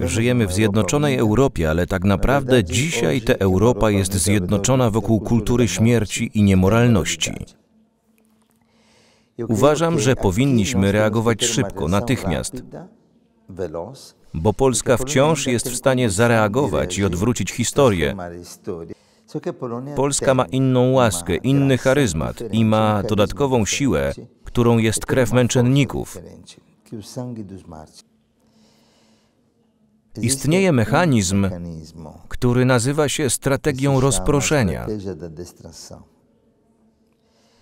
Żyjemy w zjednoczonej Europie, ale tak naprawdę dzisiaj ta Europa jest zjednoczona wokół kultury śmierci i niemoralności. Uważam, że powinniśmy reagować szybko, natychmiast, bo Polska wciąż jest w stanie zareagować i odwrócić historię. Polska ma inną łaskę, inny charyzmat i ma dodatkową siłę, którą jest krew męczenników. Istnieje mechanizm, który nazywa się strategią rozproszenia.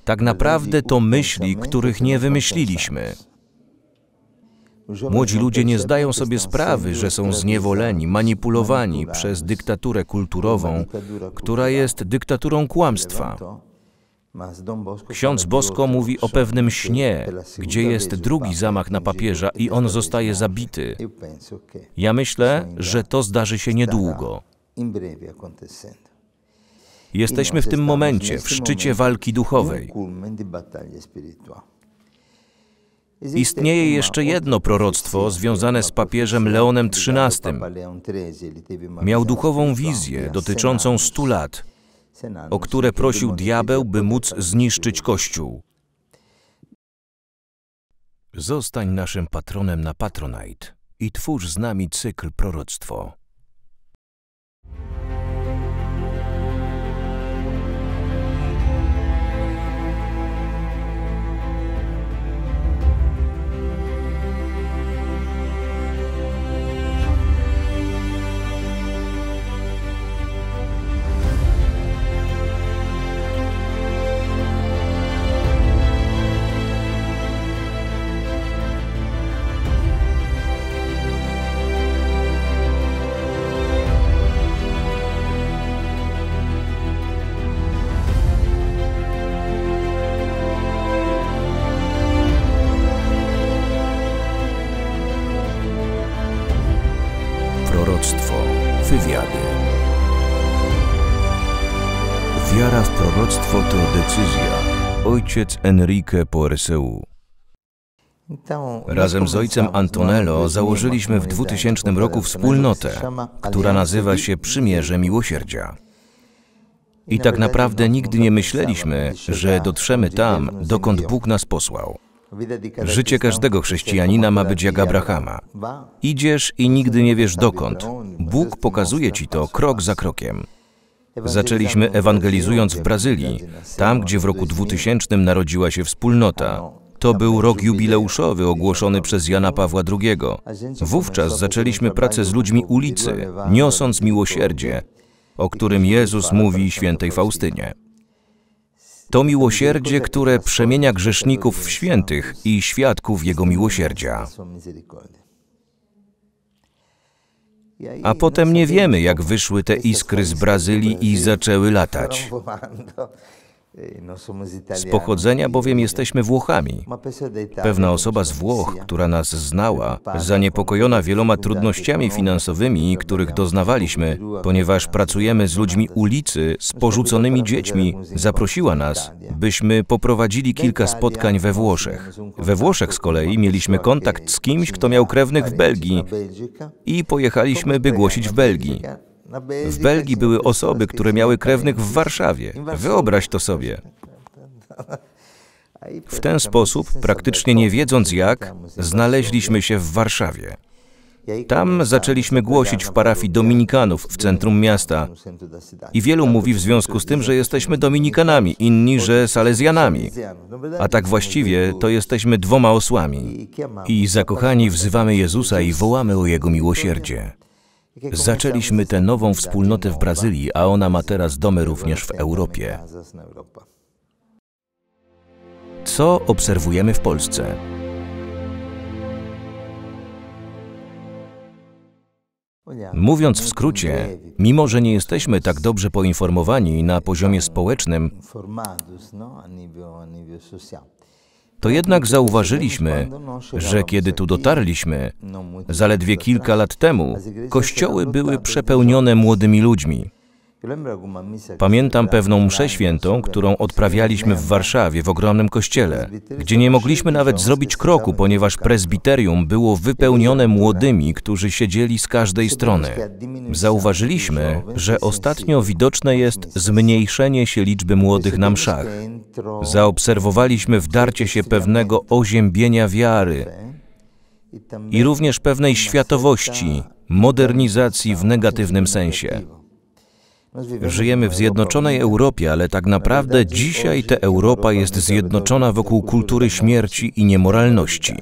Tak naprawdę to myśli, których nie wymyśliliśmy. Młodzi ludzie nie zdają sobie sprawy, że są zniewoleni, manipulowani przez dyktaturę kulturową, która jest dyktaturą kłamstwa. Ksiądz Bosko mówi o pewnym śnie, gdzie jest drugi zamach na papieża i on zostaje zabity. Ja myślę, że to zdarzy się niedługo. Jesteśmy w tym momencie, w szczycie walki duchowej. Istnieje jeszcze jedno proroctwo związane z papieżem Leonem XIII. Miał duchową wizję dotyczącą stu lat o które prosił diabeł, by móc zniszczyć Kościół. Zostań naszym patronem na Patronite i twórz z nami cykl Proroctwo. ojciec Enrique po Razem z ojcem Antonello założyliśmy w 2000 roku wspólnotę, która nazywa się Przymierze Miłosierdzia. I tak naprawdę nigdy nie myśleliśmy, że dotrzemy tam, dokąd Bóg nas posłał. Życie każdego chrześcijanina ma być jak Abrahama. Idziesz i nigdy nie wiesz dokąd. Bóg pokazuje ci to krok za krokiem. Zaczęliśmy ewangelizując w Brazylii, tam gdzie w roku 2000 narodziła się wspólnota. To był rok jubileuszowy ogłoszony przez Jana Pawła II. Wówczas zaczęliśmy pracę z ludźmi ulicy, niosąc miłosierdzie, o którym Jezus mówi świętej Faustynie. To miłosierdzie, które przemienia grzeszników w świętych i świadków Jego miłosierdzia. A potem nie wiemy, jak wyszły te iskry z Brazylii i zaczęły latać. Y, no z pochodzenia y bowiem jesteśmy Włochami. Pewna osoba z Włoch, która nas znała, zaniepokojona wieloma trudnościami finansowymi, których doznawaliśmy, ponieważ pracujemy z ludźmi ulicy, z porzuconymi dziećmi, zaprosiła nas, byśmy poprowadzili kilka spotkań we Włoszech. Um we Włoszech z kolei mieliśmy kontakt z kimś, kto miał krewnych w Belgii i pojechaliśmy, by głosić w Belgii. W Belgii były osoby, które miały krewnych w Warszawie. Wyobraź to sobie. W ten sposób, praktycznie tak nie wiedząc jak, znaleźliśmy się w Warszawie. Tam zaczęliśmy głosić w parafii Dominikanów w centrum miasta. I wielu mówi w związku z tym, że jesteśmy Dominikanami, inni, że Salezjanami. No A tak właściwie to jesteśmy dwoma osłami. I zakochani wzywamy Jezusa i wołamy o Jego miłosierdzie. Zaczęliśmy tę nową wspólnotę w Brazylii, a ona ma teraz domy również w Europie. Co obserwujemy w Polsce? Mówiąc w skrócie, mimo że nie jesteśmy tak dobrze poinformowani na poziomie społecznym, to jednak zauważyliśmy, że kiedy tu dotarliśmy, zaledwie kilka lat temu, kościoły były przepełnione młodymi ludźmi. Pamiętam pewną mszę świętą, którą odprawialiśmy w Warszawie w ogromnym kościele, gdzie nie mogliśmy nawet zrobić kroku, ponieważ prezbiterium było wypełnione młodymi, którzy siedzieli z każdej strony. Zauważyliśmy, że ostatnio widoczne jest zmniejszenie się liczby młodych na mszach. Zaobserwowaliśmy wdarcie się pewnego oziębienia wiary i również pewnej światowości, modernizacji w negatywnym sensie. Żyjemy w zjednoczonej Europie, ale tak naprawdę dzisiaj ta Europa jest zjednoczona wokół kultury śmierci i niemoralności.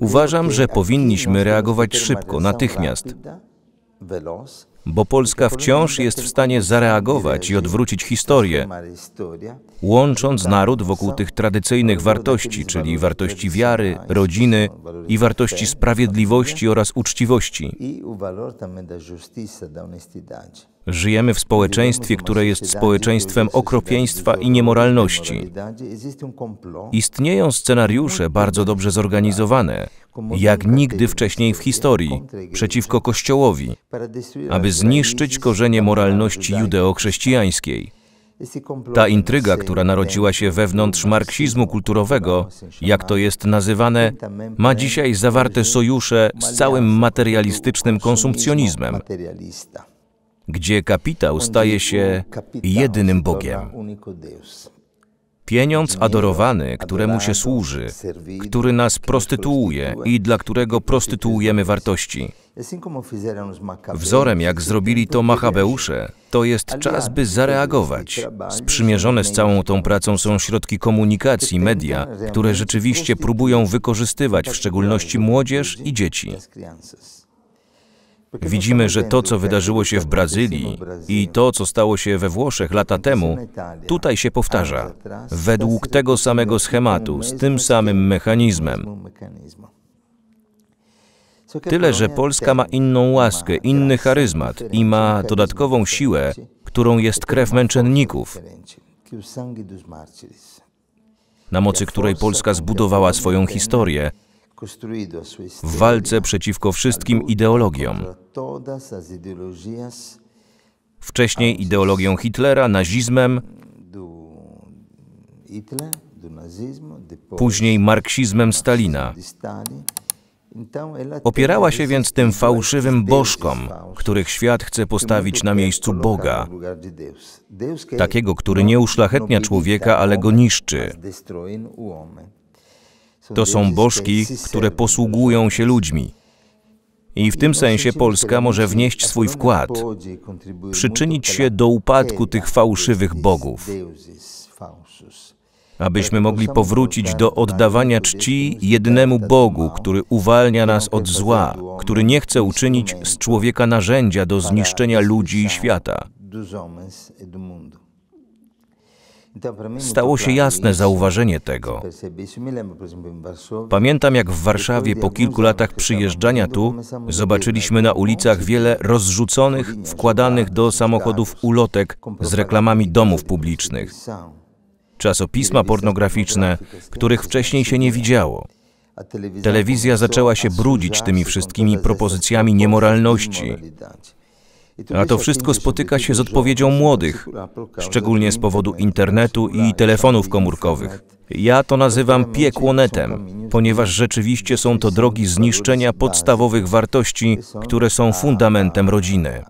Uważam, że powinniśmy reagować szybko, natychmiast bo Polska wciąż jest w stanie zareagować i odwrócić historię, łącząc naród wokół tych tradycyjnych wartości, czyli wartości wiary, rodziny i wartości sprawiedliwości oraz uczciwości. Żyjemy w społeczeństwie, które jest społeczeństwem okropieństwa i niemoralności. Istnieją scenariusze bardzo dobrze zorganizowane, jak nigdy wcześniej w historii, przeciwko Kościołowi, aby zniszczyć korzenie moralności judeochrześcijańskiej. Ta intryga, która narodziła się wewnątrz marksizmu kulturowego, jak to jest nazywane, ma dzisiaj zawarte sojusze z całym materialistycznym konsumpcjonizmem gdzie kapitał staje się jedynym Bogiem. Pieniądz adorowany, któremu się służy, który nas prostytuuje i dla którego prostytuujemy wartości. Wzorem, jak zrobili to Machabeusze, to jest czas, by zareagować. Sprzymierzone z całą tą pracą są środki komunikacji, media, które rzeczywiście próbują wykorzystywać w szczególności młodzież i dzieci. Widzimy, że to, co wydarzyło się w Brazylii i to, co stało się we Włoszech lata temu, tutaj się powtarza, według tego samego schematu, z tym samym mechanizmem. Tyle, że Polska ma inną łaskę, inny charyzmat i ma dodatkową siłę, którą jest krew męczenników, na mocy której Polska zbudowała swoją historię w walce przeciwko wszystkim ideologiom. Wcześniej ideologią Hitlera, nazizmem, później marksizmem Stalina. Opierała się więc tym fałszywym bożkom, których świat chce postawić na miejscu Boga, no takiego, który nie uszlachetnia człowieka, ale go niszczy. To są bożki, które posługują się ludźmi. I w tym sensie Polska może wnieść swój wkład, przyczynić się do upadku tych fałszywych bogów, abyśmy mogli powrócić do oddawania czci jednemu Bogu, który uwalnia nas od zła, który nie chce uczynić z człowieka narzędzia do zniszczenia ludzi i świata. Stało się jasne zauważenie tego. Pamiętam, jak w Warszawie po kilku latach przyjeżdżania tu zobaczyliśmy tak na ulicach wiele rozrzuconych, wkładanych tak do samochodów ulotek z reklamami domów publicznych, czasopisma pornograficzne, których wcześniej się nie widziało. Telewizja zaczęła się brudzić tymi wszystkimi propozycjami niemoralności, a to wszystko spotyka się z odpowiedzią młodych, szczególnie z powodu internetu i telefonów komórkowych. Ja to nazywam piekłonetem, ponieważ rzeczywiście są to drogi zniszczenia podstawowych wartości, które są fundamentem rodziny.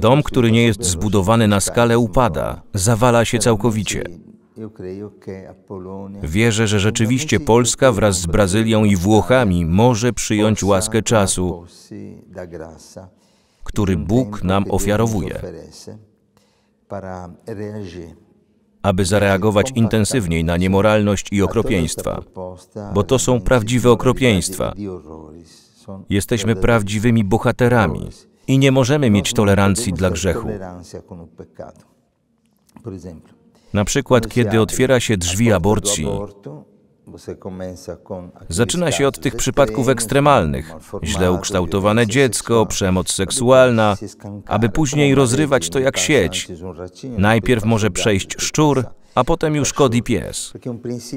Dom, który nie jest zbudowany na skalę, tak, upada, zawala się całkowicie. Wierzę, że rzeczywiście Polska wraz z Brazylią i Włochami może przyjąć łaskę czasu, który Bóg nam ofiarowuje, aby zareagować intensywniej na niemoralność i okropieństwa, bo to są prawdziwe okropieństwa. Jesteśmy prawdziwymi bohaterami i nie możemy mieć tolerancji dla grzechu. Na przykład, kiedy otwiera się drzwi aborcji, Zaczyna się od tych przypadków ekstremalnych, źle ukształtowane dziecko, przemoc seksualna, aby później rozrywać to jak sieć. Najpierw może przejść szczur, a potem już kod i pies.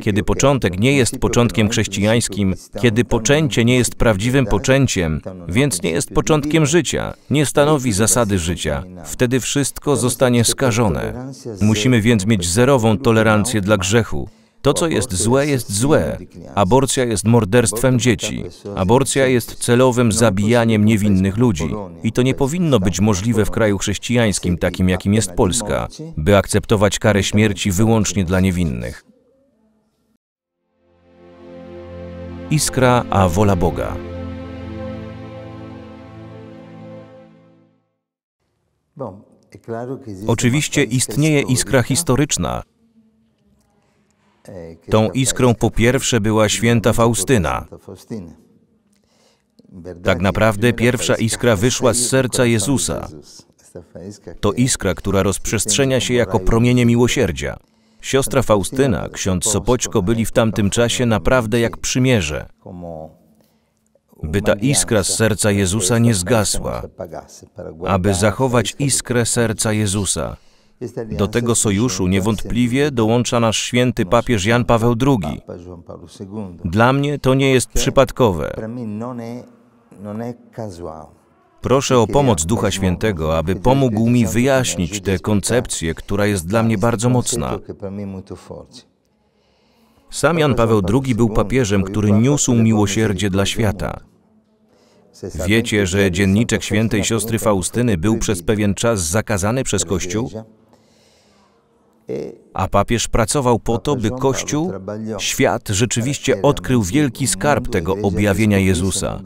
Kiedy początek nie jest początkiem chrześcijańskim, kiedy poczęcie nie jest prawdziwym poczęciem, więc nie jest początkiem życia, nie stanowi zasady życia, wtedy wszystko zostanie skażone. Musimy więc mieć zerową tolerancję dla grzechu. To, co jest złe, jest złe. Aborcja jest morderstwem dzieci. Aborcja jest celowym zabijaniem niewinnych ludzi. I to nie powinno być możliwe w kraju chrześcijańskim, takim jakim jest Polska, by akceptować karę śmierci wyłącznie dla niewinnych. Iskra a wola Boga. Oczywiście istnieje iskra historyczna, Tą iskrą po pierwsze była święta Faustyna. Tak naprawdę pierwsza iskra wyszła z serca Jezusa. To iskra, która rozprzestrzenia się jako promienie miłosierdzia. Siostra Faustyna, ksiądz Sopoćko byli w tamtym czasie naprawdę jak przymierze, by ta iskra z serca Jezusa nie zgasła, aby zachować iskrę serca Jezusa, do tego sojuszu niewątpliwie dołącza nasz święty papież Jan Paweł II. Dla mnie to nie jest przypadkowe. Proszę o pomoc Ducha Świętego, aby pomógł mi wyjaśnić tę koncepcję, która jest dla mnie bardzo mocna. Sam Jan Paweł II był papieżem, który niósł miłosierdzie dla świata. Wiecie, że dzienniczek świętej siostry Faustyny był przez pewien czas zakazany przez Kościół? A papież pracował po to, by Kościół, świat rzeczywiście odkrył wielki skarb tego objawienia Jezusa.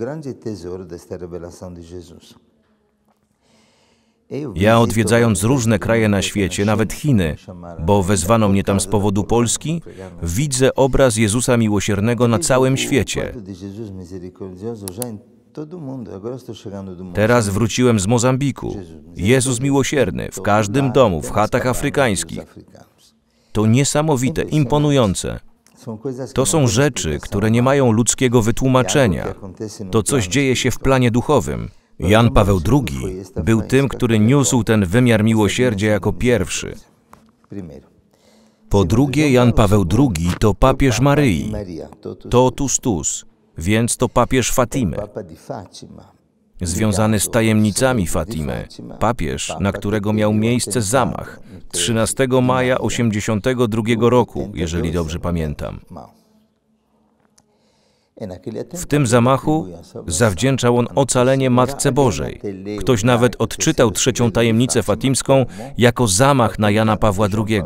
Ja odwiedzając różne kraje na świecie, nawet Chiny, bo wezwano mnie tam z powodu Polski, widzę obraz Jezusa Miłosiernego na całym świecie. Teraz wróciłem z Mozambiku. Jezus miłosierny, w każdym domu, w chatach afrykańskich. To niesamowite, imponujące. To są rzeczy, które nie mają ludzkiego wytłumaczenia. To coś dzieje się w planie duchowym. Jan Paweł II był tym, który niósł ten wymiar miłosierdzia jako pierwszy. Po drugie, Jan Paweł II to papież Maryi, totus tus, więc to papież Fatimy, związany z tajemnicami Fatimy, papież, na którego miał miejsce zamach 13 maja 82 roku, jeżeli dobrze pamiętam. W tym zamachu zawdzięczał on ocalenie Matce Bożej. Ktoś nawet odczytał trzecią tajemnicę fatimską jako zamach na Jana Pawła II.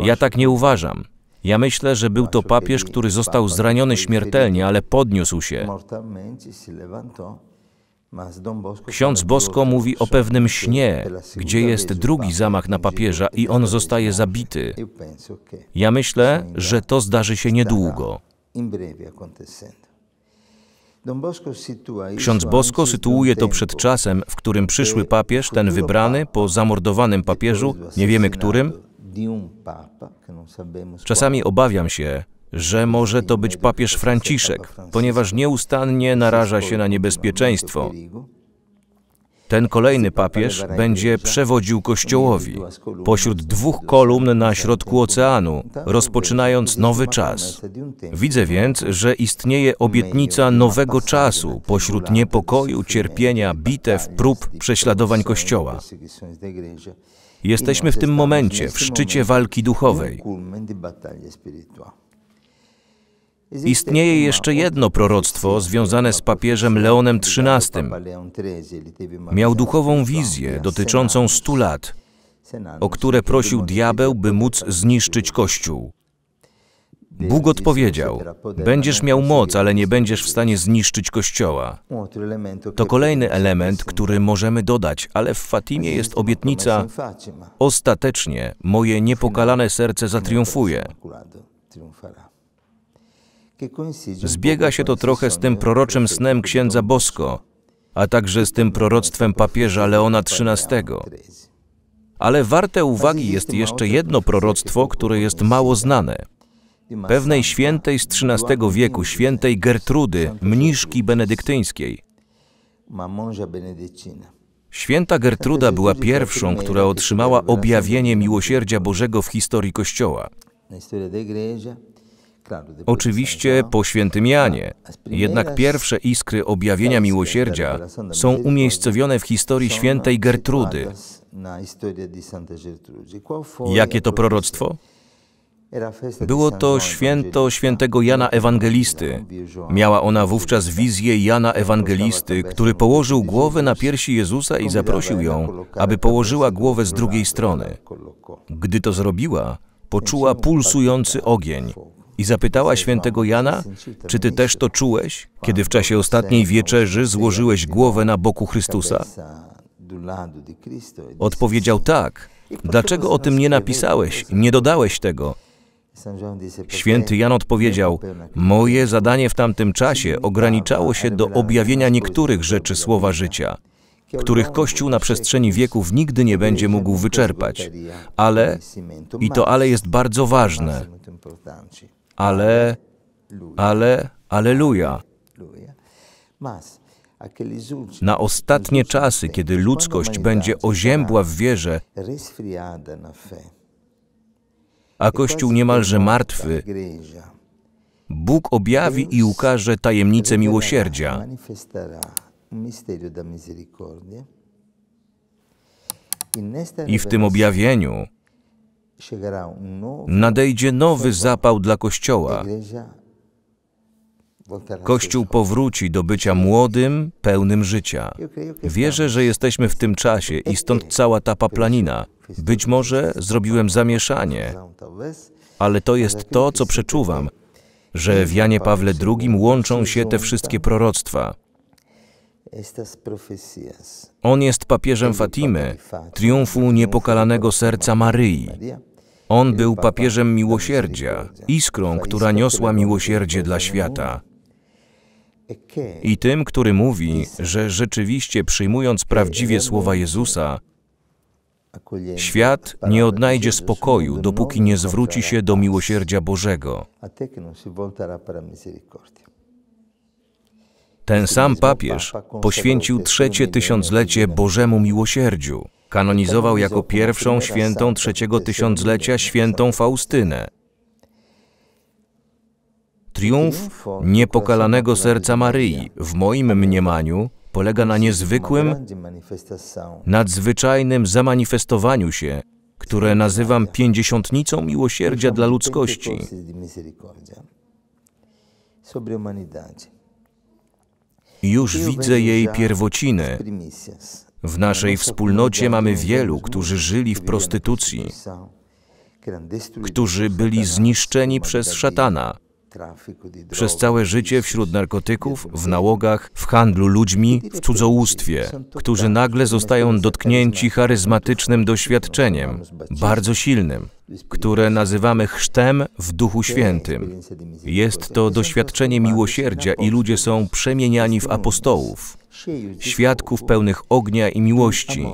Ja tak nie uważam. Ja myślę, że był to papież, który został zraniony śmiertelnie, ale podniósł się. Ksiądz Bosko mówi o pewnym śnie, gdzie jest drugi zamach na papieża i on zostaje zabity. Ja myślę, że to zdarzy się niedługo. Ksiądz Bosko sytuuje to przed czasem, w którym przyszły papież, ten wybrany, po zamordowanym papieżu, nie wiemy którym, Czasami obawiam się, że może to być papież Franciszek, ponieważ nieustannie naraża się na niebezpieczeństwo. Ten kolejny papież będzie przewodził Kościołowi pośród dwóch kolumn na środku oceanu, rozpoczynając nowy czas. Widzę więc, że istnieje obietnica nowego czasu pośród niepokoju, cierpienia, bitew, prób, prześladowań Kościoła. E Jesteśmy w tym momencie, w szczycie walki duchowej. Istnieje jeszcze jedno proroctwo związane z papieżem Leonem XIII. Miał duchową wizję dotyczącą stu lat, o które prosił diabeł, by móc zniszczyć Kościół. Bóg odpowiedział: Będziesz miał moc, ale nie będziesz w stanie zniszczyć kościoła. To kolejny element, który możemy dodać, ale w Fatimie jest obietnica: ostatecznie moje niepokalane serce zatriumfuje. Zbiega się to trochę z tym proroczym snem księdza Bosko, a także z tym proroctwem papieża Leona XIII. Ale warte uwagi jest jeszcze jedno proroctwo, które jest mało znane pewnej świętej z XIII wieku, świętej Gertrudy, mniszki benedyktyńskiej. Święta Gertruda była pierwszą, która otrzymała objawienie miłosierdzia Bożego w historii Kościoła. Oczywiście po świętym Janie, jednak pierwsze iskry objawienia miłosierdzia są umiejscowione w historii świętej Gertrudy. Jakie to proroctwo? Było to święto świętego Jana Ewangelisty. Miała ona wówczas wizję Jana Ewangelisty, który położył głowę na piersi Jezusa i zaprosił ją, aby położyła głowę z drugiej strony. Gdy to zrobiła, poczuła pulsujący ogień i zapytała świętego Jana, czy ty też to czułeś, kiedy w czasie ostatniej wieczerzy złożyłeś głowę na boku Chrystusa? Odpowiedział tak. Dlaczego o tym nie napisałeś, nie dodałeś tego? Święty Jan odpowiedział: Moje zadanie w tamtym czasie ograniczało się do objawienia niektórych rzeczy słowa życia, których Kościół na przestrzeni wieków nigdy nie będzie mógł wyczerpać. Ale, i to ale jest bardzo ważne, ale, ale, aleluja. Na ostatnie czasy, kiedy ludzkość będzie oziębła w wierze, a Kościół niemalże martwy, Bóg objawi i ukaże tajemnicę miłosierdzia. I w tym objawieniu nadejdzie nowy zapał dla Kościoła. Kościół powróci do bycia młodym, pełnym życia. Wierzę, że jesteśmy w tym czasie i stąd cała ta paplanina. Być może zrobiłem zamieszanie, ale to jest to, co przeczuwam, że w Janie Pawle II łączą się te wszystkie proroctwa. On jest papieżem Fatimy, triumfu niepokalanego serca Maryi. On był papieżem miłosierdzia, iskrą, która niosła miłosierdzie dla świata. I tym, który mówi, że rzeczywiście przyjmując prawdziwie słowa Jezusa, Świat nie odnajdzie spokoju, dopóki nie zwróci się do miłosierdzia Bożego. Ten sam papież poświęcił trzecie tysiąclecie Bożemu miłosierdziu. Kanonizował jako pierwszą świętą trzeciego tysiąclecia świętą Faustynę. Triumf niepokalanego serca Maryi, w moim mniemaniu, polega na niezwykłym, nadzwyczajnym zamanifestowaniu się, które nazywam pięćdziesiątnicą miłosierdzia dla ludzkości. Już widzę jej pierwociny. W naszej wspólnocie mamy wielu, którzy żyli w prostytucji, którzy byli zniszczeni przez szatana, przez całe życie wśród narkotyków, w nałogach, w handlu ludźmi, w cudzołóstwie, którzy nagle zostają dotknięci charyzmatycznym doświadczeniem, bardzo silnym, które nazywamy chrztem w Duchu Świętym. Jest to doświadczenie miłosierdzia i ludzie są przemieniani w apostołów, świadków pełnych ognia i miłości.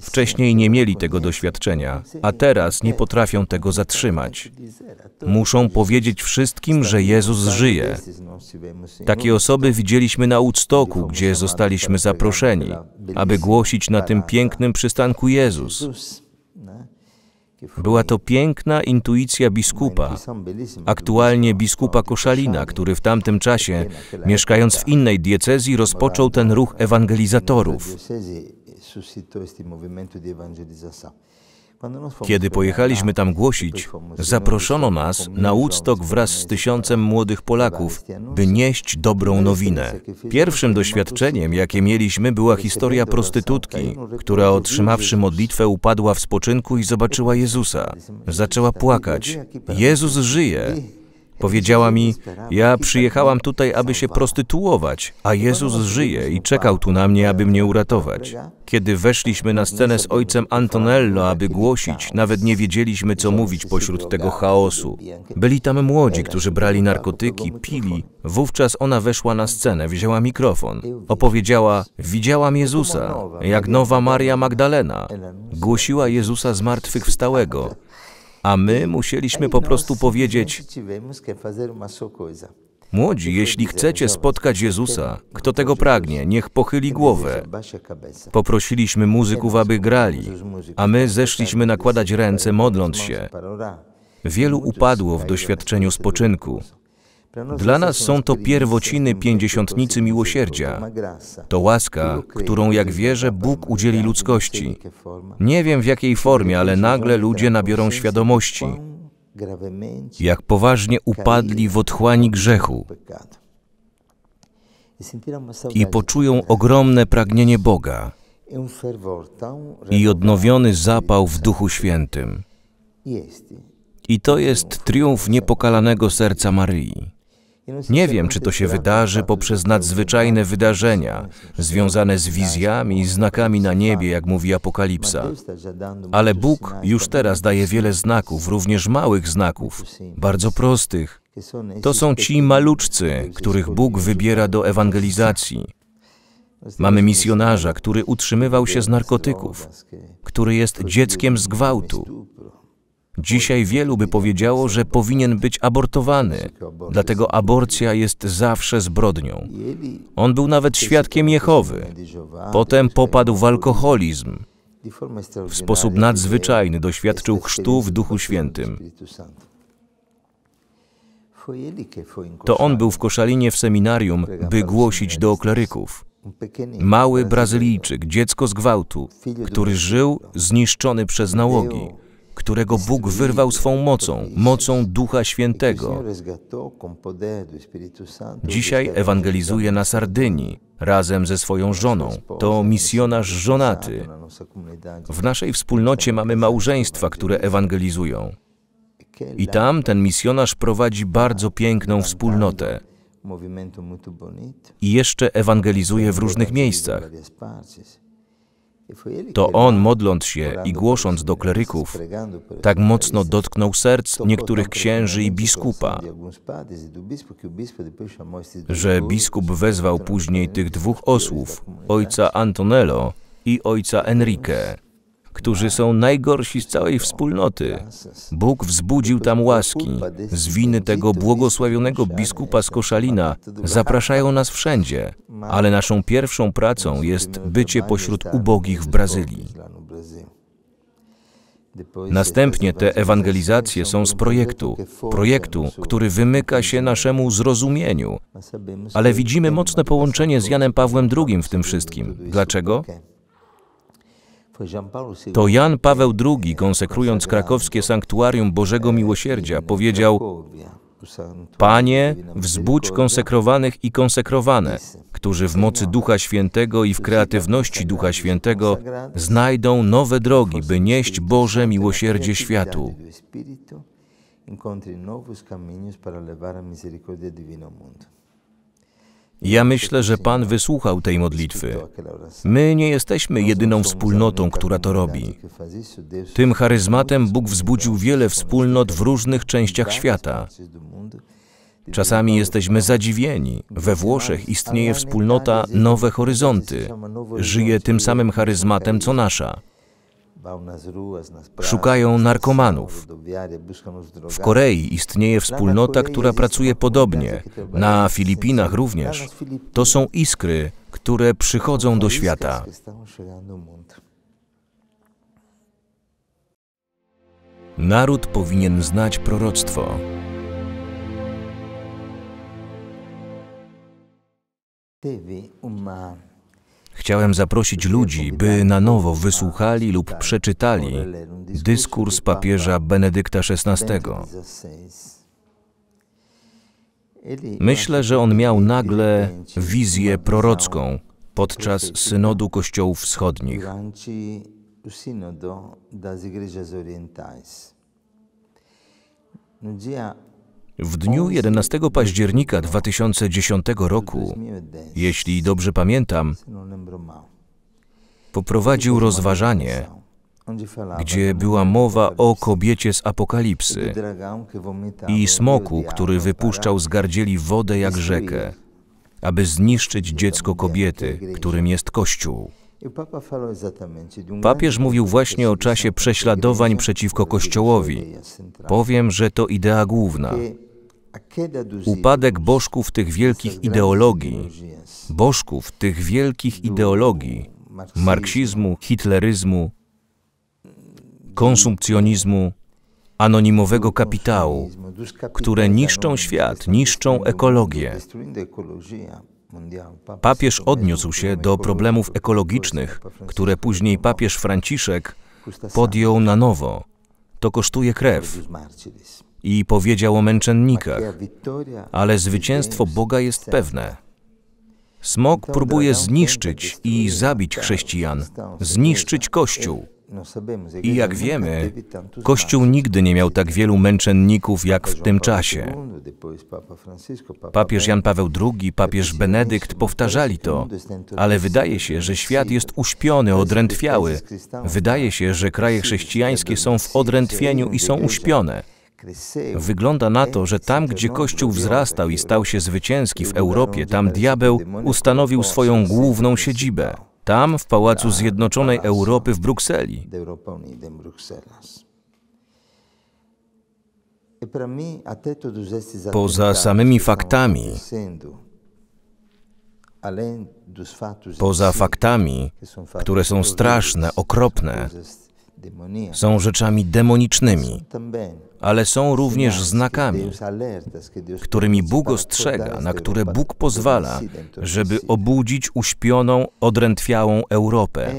Wcześniej nie mieli tego doświadczenia, a teraz nie potrafią tego zatrzymać. Muszą powiedzieć wszystkim, że Jezus żyje. Takie osoby widzieliśmy na Woodstocku, gdzie zostaliśmy zaproszeni, aby głosić na tym pięknym przystanku Jezus. Była to piękna intuicja biskupa, aktualnie biskupa Koszalina, który w tamtym czasie, mieszkając w innej diecezji, rozpoczął ten ruch ewangelizatorów. Kiedy pojechaliśmy tam głosić, zaproszono nas na Woodstock wraz z tysiącem młodych Polaków, by nieść dobrą nowinę. Pierwszym doświadczeniem, jakie mieliśmy, była historia prostytutki, która otrzymawszy modlitwę upadła w spoczynku i zobaczyła Jezusa. Zaczęła płakać. Jezus żyje! Powiedziała mi: Ja przyjechałam tutaj, aby się prostytuować, a Jezus żyje i czekał tu na mnie, aby mnie uratować. Kiedy weszliśmy na scenę z ojcem Antonello, aby głosić, nawet nie wiedzieliśmy, co mówić pośród tego chaosu. Byli tam młodzi, którzy brali narkotyki, pili. Wówczas ona weszła na scenę, wzięła mikrofon. Opowiedziała: Widziałam Jezusa, jak nowa Maria Magdalena. Głosiła Jezusa zmartwychwstałego a my musieliśmy po prostu powiedzieć: Młodzi, jeśli chcecie spotkać Jezusa, kto tego pragnie, niech pochyli głowę. Poprosiliśmy muzyków, aby grali, a my zeszliśmy nakładać ręce, modląc się. Wielu upadło w doświadczeniu spoczynku. Dla nas są to pierwociny pięćdziesiątnicy miłosierdzia. To łaska, którą, jak wierzę, Bóg udzieli ludzkości. Nie wiem w jakiej formie, ale nagle ludzie nabiorą świadomości, jak poważnie upadli w otchłani grzechu i poczują ogromne pragnienie Boga i odnowiony zapał w Duchu Świętym. I to jest triumf niepokalanego serca Maryi. Nie wiem, czy to się wydarzy poprzez nadzwyczajne wydarzenia związane z wizjami i znakami na niebie, jak mówi Apokalipsa. Ale Bóg już teraz daje wiele znaków, również małych znaków, bardzo prostych. To są ci maluczcy, których Bóg wybiera do ewangelizacji. Mamy misjonarza, który utrzymywał się z narkotyków, który jest dzieckiem z gwałtu, Dzisiaj wielu by powiedziało, że powinien być abortowany, dlatego aborcja jest zawsze zbrodnią. On był nawet świadkiem Jehowy. Potem popadł w alkoholizm. W sposób nadzwyczajny doświadczył chrztu w Duchu Świętym. To on był w Koszalinie w seminarium, by głosić do kleryków. Mały Brazylijczyk, dziecko z gwałtu, który żył zniszczony przez nałogi którego Bóg wyrwał swą mocą, mocą Ducha Świętego. Dzisiaj ewangelizuje na Sardynii razem ze swoją żoną. To misjonarz żonaty. W naszej wspólnocie mamy małżeństwa, które ewangelizują. I tam ten misjonarz prowadzi bardzo piękną wspólnotę. I jeszcze ewangelizuje w różnych miejscach. To on, modląc się i głosząc do kleryków, tak, tak mocno dotknął serc niektórych księży i biskupa, że biskup wezwał później tych dwóch osłów, ojca Antonello i ojca Enrique którzy są najgorsi z całej wspólnoty. Bóg wzbudził tam łaski. Z winy tego błogosławionego biskupa z Koszalina zapraszają nas wszędzie, ale naszą pierwszą pracą jest bycie pośród ubogich w Brazylii. Następnie te ewangelizacje są z projektu, projektu, który wymyka się naszemu zrozumieniu, ale widzimy mocne połączenie z Janem Pawłem II w tym wszystkim. Dlaczego? To Jan Paweł II, konsekrując krakowskie sanktuarium Bożego Miłosierdzia, powiedział: Panie, wzbudź konsekrowanych i konsekrowane, którzy w mocy Ducha Świętego i w kreatywności Ducha Świętego znajdą nowe drogi, by nieść Boże miłosierdzie światu. Incontri nuovi cammini per levare misericordia divina al mondo. Ja myślę, że Pan wysłuchał tej modlitwy. My nie jesteśmy jedyną wspólnotą, która to robi. Tym charyzmatem Bóg wzbudził wiele wspólnot w różnych częściach świata. Czasami jesteśmy zadziwieni. We Włoszech istnieje wspólnota Nowe Horyzonty. Żyje tym samym charyzmatem co nasza. Szukają narkomanów. W Korei istnieje wspólnota, która pracuje podobnie, na Filipinach również. To są iskry, które przychodzą do świata. Naród powinien znać proroctwo. Teve Chciałem zaprosić ludzi, by na nowo wysłuchali lub przeczytali dyskurs papieża Benedykta XVI. Myślę, że on miał nagle wizję prorocką podczas synodu kościołów wschodnich. W dniu 11 października 2010 roku, jeśli dobrze pamiętam, poprowadził rozważanie, gdzie była mowa o kobiecie z Apokalipsy i smoku, który wypuszczał z gardzieli wodę jak rzekę, aby zniszczyć dziecko kobiety, którym jest Kościół. Papież mówił właśnie o czasie prześladowań przeciwko Kościołowi. Powiem, że to idea główna. Upadek bożków tych wielkich ideologii, bożków tych wielkich ideologii, marksizmu, hitleryzmu, konsumpcjonizmu, anonimowego kapitału, które niszczą świat, niszczą ekologię. Papież odniósł się do problemów ekologicznych, które później papież Franciszek podjął na nowo. To kosztuje krew i powiedział o męczennikach, ale zwycięstwo Boga jest pewne. Smok próbuje zniszczyć i zabić chrześcijan, zniszczyć Kościół. No I jak wiemy, Kościół nigdy nie miał tak wielu męczenników jak w tym czasie. Papież Jan Paweł II, papież Benedykt powtarzali to, ale wydaje się, że świat jest uśpiony, odrętwiały. Wydaje się, że kraje chrześcijańskie są w odrętwieniu i są uśpione. Wygląda na to, że tam, gdzie Kościół wzrastał i stał się zwycięski w Europie, tam diabeł ustanowił swoją główną siedzibę. Tam, w Pałacu Zjednoczonej Europy w Brukseli. Poza samymi faktami, poza faktami, które są straszne, okropne, są rzeczami demonicznymi, ale są również znakami, którymi Bóg ostrzega, na które Bóg pozwala, żeby obudzić uśpioną, odrętwiałą Europę.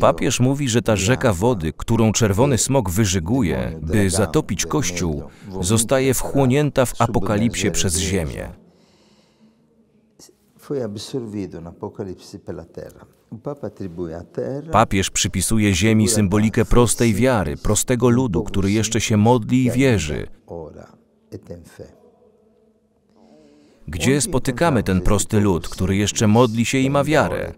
Papież mówi, że ta rzeka wody, którą czerwony smok wyżyguje, by zatopić Kościół, zostaje wchłonięta w apokalipsie przez ziemię. Papież przypisuje ziemi symbolikę tak, prostej wiary, prostego ludu, który jeszcze się modli i wierzy. Gdzie spotykamy ten prosty lud, który jeszcze modli się i ma wiarę?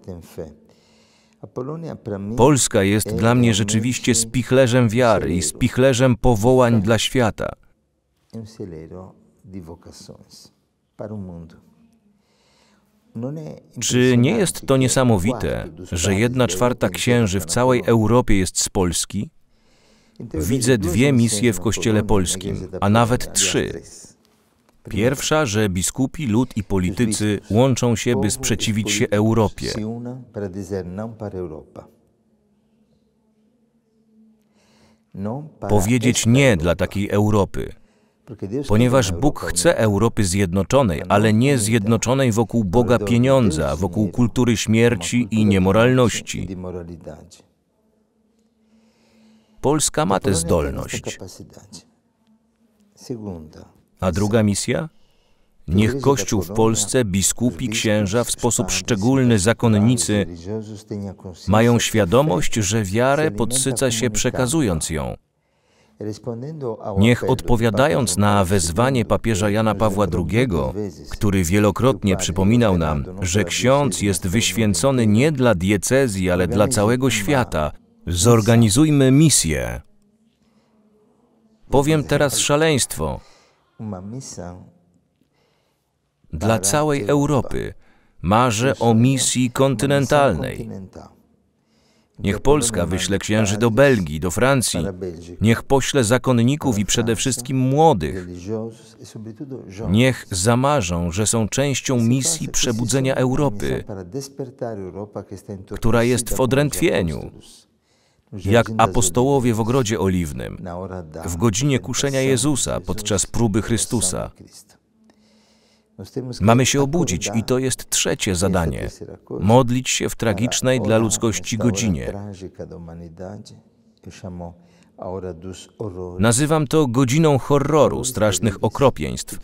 Polska jest dla mnie rzeczywiście spichlerzem wiary i spichlerzem powołań dla świata. Czy nie jest to niesamowite, że jedna czwarta księży w całej Europie jest z Polski? Widzę dwie misje w kościele polskim, a nawet trzy. Pierwsza, że biskupi, lud i politycy łączą się, by sprzeciwić się Europie. Powiedzieć nie dla takiej Europy. Ponieważ Bóg chce Europy zjednoczonej, ale nie zjednoczonej wokół Boga pieniądza, wokół kultury śmierci i niemoralności. Polska ma tę zdolność. A druga misja? Niech Kościół w Polsce, biskupi, księża, w sposób szczególny zakonnicy mają świadomość, że wiarę podsyca się przekazując ją. Niech odpowiadając na wezwanie papieża Jana Pawła II, który wielokrotnie przypominał nam, że ksiądz jest wyświęcony nie dla diecezji, ale dla całego świata, zorganizujmy misję. Powiem teraz szaleństwo. Dla całej Europy marzę o misji kontynentalnej. Niech Polska wyśle księży do Belgii, do Francji. Niech pośle zakonników i przede wszystkim młodych. Niech zamarzą, że są częścią misji przebudzenia Europy, która jest w odrętwieniu. Jak apostołowie w ogrodzie oliwnym, w godzinie kuszenia Jezusa podczas próby Chrystusa. No Mamy się tak obudzić i to jest trzecie zadanie. Modlić się w tragicznej dla ludzkości godzinie. Nazywam to godziną horroru, strasznych okropieństw.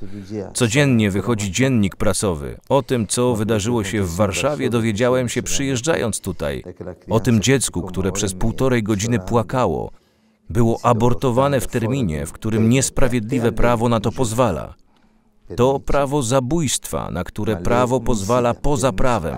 Codziennie wychodzi dziennik prasowy. O tym, co wydarzyło się w Warszawie, dowiedziałem się przyjeżdżając tutaj. O tym dziecku, które przez półtorej godziny płakało. Było abortowane w terminie, w którym niesprawiedliwe prawo na to pozwala. To prawo zabójstwa, na które prawo pozwala poza prawem.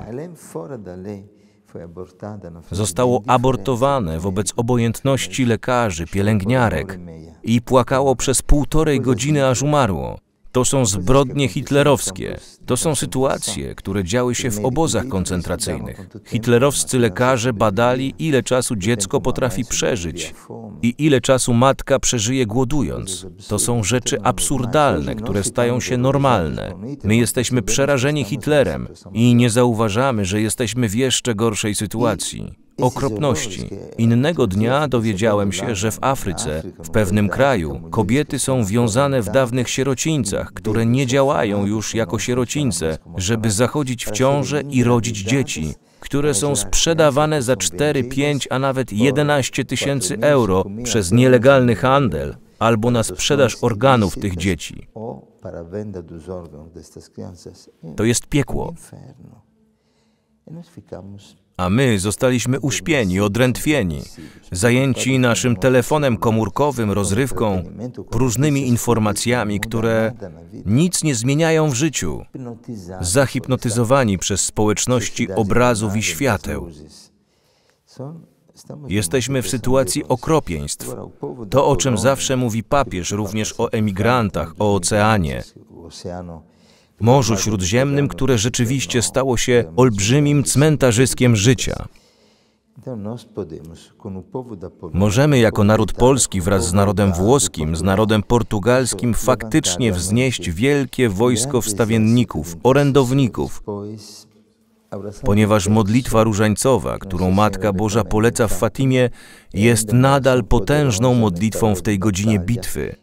No Zostało abortowane wobec obojętności lekarzy, pielęgniarek i płakało przez półtorej godziny, aż umarło. To są zbrodnie hitlerowskie. To są sytuacje, które działy się w obozach koncentracyjnych. Hitlerowscy lekarze badali, ile czasu dziecko potrafi przeżyć i ile czasu matka przeżyje głodując. To są rzeczy absurdalne, które no, stają się normalne. My jesteśmy przerażeni Hitlerem i nie zauważamy, że jesteśmy w jeszcze gorszej sytuacji okropności. Innego dnia dowiedziałem się, że w Afryce, w pewnym kraju, kobiety są wiązane w dawnych sierocińcach, które nie działają już jako sierocińce, żeby zachodzić w ciąże i rodzić dzieci które są sprzedawane za 4, 5, a nawet 11 tysięcy euro przez nielegalny handel albo na sprzedaż organów tych dzieci. To jest piekło a my zostaliśmy uśpieni, odrętwieni, zajęci naszym telefonem komórkowym, rozrywką, próżnymi informacjami, które nic nie zmieniają w życiu, zahipnotyzowani przez społeczności obrazów i świateł. Jesteśmy w sytuacji okropieństw. To, o czym zawsze mówi papież, również o emigrantach, o oceanie. Morzu Śródziemnym, które rzeczywiście stało się olbrzymim cmentarzyskiem życia. Możemy jako naród polski wraz z narodem włoskim, z narodem portugalskim faktycznie wznieść wielkie wojsko wstawienników, orędowników, ponieważ modlitwa różańcowa, którą Matka Boża poleca w Fatimie, jest nadal potężną modlitwą w tej godzinie bitwy